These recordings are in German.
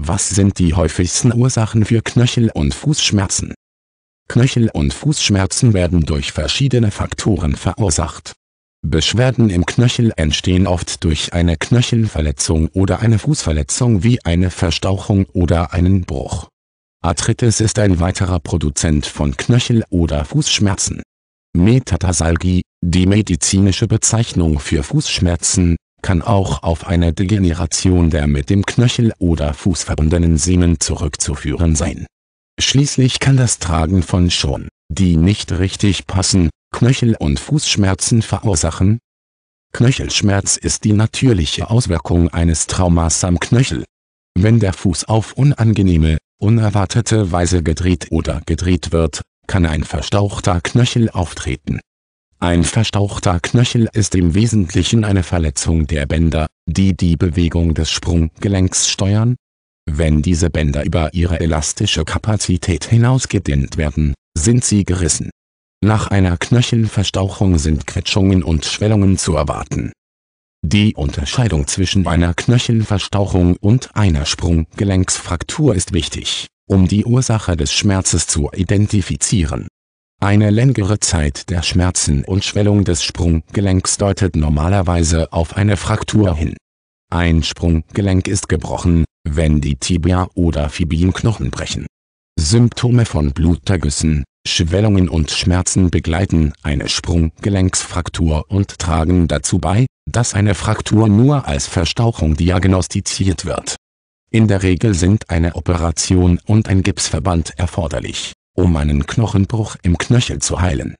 Was sind die häufigsten Ursachen für Knöchel- und Fußschmerzen? Knöchel- und Fußschmerzen werden durch verschiedene Faktoren verursacht. Beschwerden im Knöchel entstehen oft durch eine Knöchelverletzung oder eine Fußverletzung wie eine Verstauchung oder einen Bruch. Arthritis ist ein weiterer Produzent von Knöchel- oder Fußschmerzen. Metatarsalgie, die medizinische Bezeichnung für Fußschmerzen, kann auch auf eine Degeneration der mit dem Knöchel oder Fuß verbundenen Sehnen zurückzuführen sein. Schließlich kann das Tragen von Schon, die nicht richtig passen, Knöchel- und Fußschmerzen verursachen. Knöchelschmerz ist die natürliche Auswirkung eines Traumas am Knöchel. Wenn der Fuß auf unangenehme, unerwartete Weise gedreht oder gedreht wird, kann ein verstauchter Knöchel auftreten ein verstauchter Knöchel ist im Wesentlichen eine Verletzung der Bänder, die die Bewegung des Sprunggelenks steuern. Wenn diese Bänder über ihre elastische Kapazität hinaus gedehnt werden, sind sie gerissen. Nach einer Knöchelverstauchung sind Quetschungen und Schwellungen zu erwarten. Die Unterscheidung zwischen einer Knöchelverstauchung und einer Sprunggelenksfraktur ist wichtig, um die Ursache des Schmerzes zu identifizieren eine längere Zeit der Schmerzen und Schwellung des Sprunggelenks deutet normalerweise auf eine Fraktur hin. Ein Sprunggelenk ist gebrochen, wenn die Tibia- oder Fibienknochen brechen. Symptome von Blutergüssen, Schwellungen und Schmerzen begleiten eine Sprunggelenksfraktur und tragen dazu bei, dass eine Fraktur nur als Verstauchung diagnostiziert wird. In der Regel sind eine Operation und ein Gipsverband erforderlich um einen Knochenbruch im Knöchel zu heilen.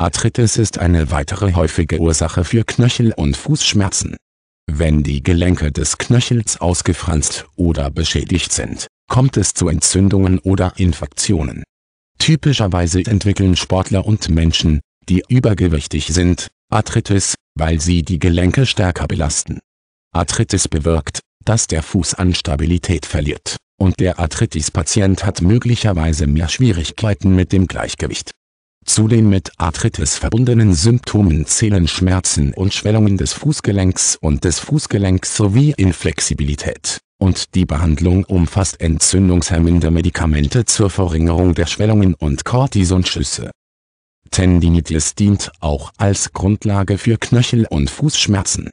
Arthritis ist eine weitere häufige Ursache für Knöchel- und Fußschmerzen. Wenn die Gelenke des Knöchels ausgefranst oder beschädigt sind, kommt es zu Entzündungen oder Infektionen. Typischerweise entwickeln Sportler und Menschen, die übergewichtig sind, Arthritis, weil sie die Gelenke stärker belasten. Arthritis bewirkt, dass der Fuß an Stabilität verliert und der Arthritis-Patient hat möglicherweise mehr Schwierigkeiten mit dem Gleichgewicht. Zu den mit Arthritis verbundenen Symptomen zählen Schmerzen und Schwellungen des Fußgelenks und des Fußgelenks sowie Inflexibilität, und die Behandlung umfasst entzündungshemmende Medikamente zur Verringerung der Schwellungen und Cortisonschüsse. Tendinitis dient auch als Grundlage für Knöchel- und Fußschmerzen.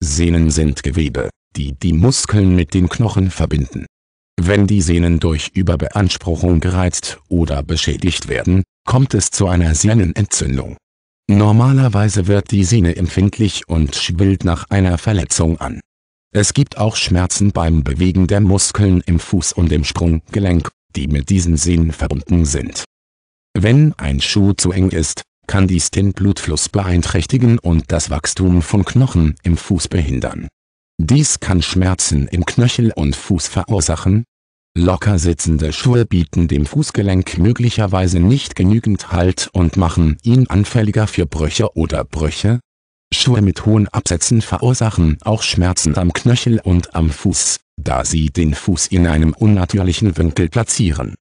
Sehnen sind Gewebe, die die Muskeln mit den Knochen verbinden wenn die Sehnen durch Überbeanspruchung gereizt oder beschädigt werden, kommt es zu einer Sehnenentzündung. Normalerweise wird die Sehne empfindlich und schwillt nach einer Verletzung an. Es gibt auch Schmerzen beim Bewegen der Muskeln im Fuß und im Sprunggelenk, die mit diesen Sehnen verbunden sind. Wenn ein Schuh zu eng ist, kann dies den Blutfluss beeinträchtigen und das Wachstum von Knochen im Fuß behindern. Dies kann Schmerzen im Knöchel und Fuß verursachen. Locker sitzende Schuhe bieten dem Fußgelenk möglicherweise nicht genügend Halt und machen ihn anfälliger für Brüche oder Brüche. Schuhe mit hohen Absätzen verursachen auch Schmerzen am Knöchel und am Fuß, da sie den Fuß in einem unnatürlichen Winkel platzieren